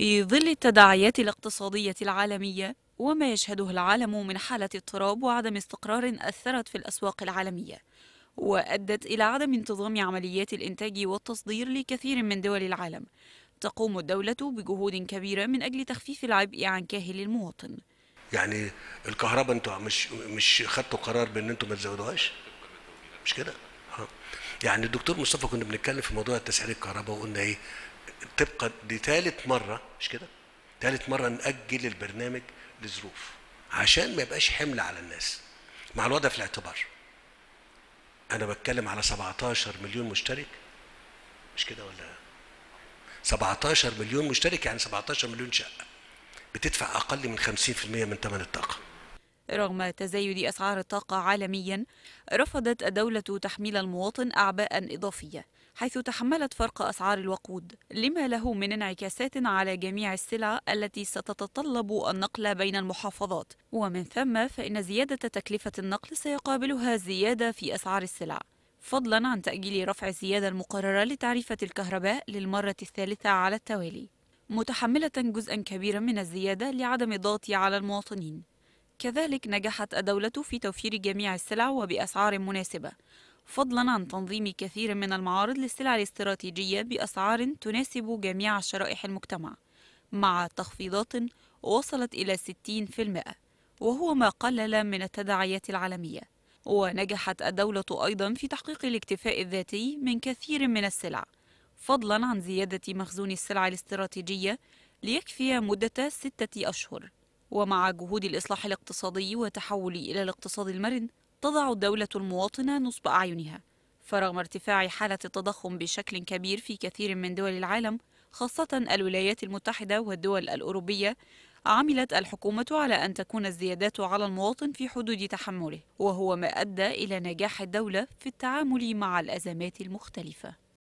في ظل التداعيات الاقتصادية العالمية وما يشهده العالم من حالة اضطراب وعدم استقرار أثرت في الأسواق العالمية وأدت إلى عدم انتظام عمليات الإنتاج والتصدير لكثير من دول العالم تقوم الدولة بجهود كبيرة من أجل تخفيف العبء عن كاهل المواطن يعني الكهرباء انتوا مش مش خدتوا قرار بان انتوا ما تزودوهاش مش كده يعني الدكتور مصطفى كنا بنتكلم في موضوع تسعير الكهرباء وقلنا ايه طبقا لثالث مره مش كده؟ ثالث مره ناجل البرنامج لظروف عشان ما يبقاش حمل على الناس مع الوضع في الاعتبار انا بتكلم على 17 مليون مشترك مش كده ولا 17 مليون مشترك يعني 17 مليون شقه بتدفع اقل من 50% من ثمن الطاقه رغم تزايد أسعار الطاقة عالميا رفضت الدولة تحميل المواطن أعباء إضافية حيث تحملت فرق أسعار الوقود لما له من انعكاسات على جميع السلع التي ستتطلب النقل بين المحافظات ومن ثم فإن زيادة تكلفة النقل سيقابلها زيادة في أسعار السلع فضلا عن تأجيل رفع الزيادة المقررة لتعريفة الكهرباء للمرة الثالثة على التوالي متحملة جزءا كبيرا من الزيادة لعدم الضغط على المواطنين كذلك نجحت الدولة في توفير جميع السلع وبأسعار مناسبة فضلا عن تنظيم كثير من المعارض للسلع الاستراتيجية بأسعار تناسب جميع شرائح المجتمع مع تخفيضات وصلت إلى 60% وهو ما قلل من التداعيات العالمية ونجحت الدولة أيضا في تحقيق الاكتفاء الذاتي من كثير من السلع فضلا عن زيادة مخزون السلع الاستراتيجية ليكفي مدة ستة أشهر ومع جهود الإصلاح الاقتصادي وتحول إلى الاقتصاد المرن تضع الدولة المواطنة نصب أعينها فرغم ارتفاع حالة التضخم بشكل كبير في كثير من دول العالم خاصة الولايات المتحدة والدول الأوروبية عملت الحكومة على أن تكون الزيادات على المواطن في حدود تحمله وهو ما أدى إلى نجاح الدولة في التعامل مع الأزمات المختلفة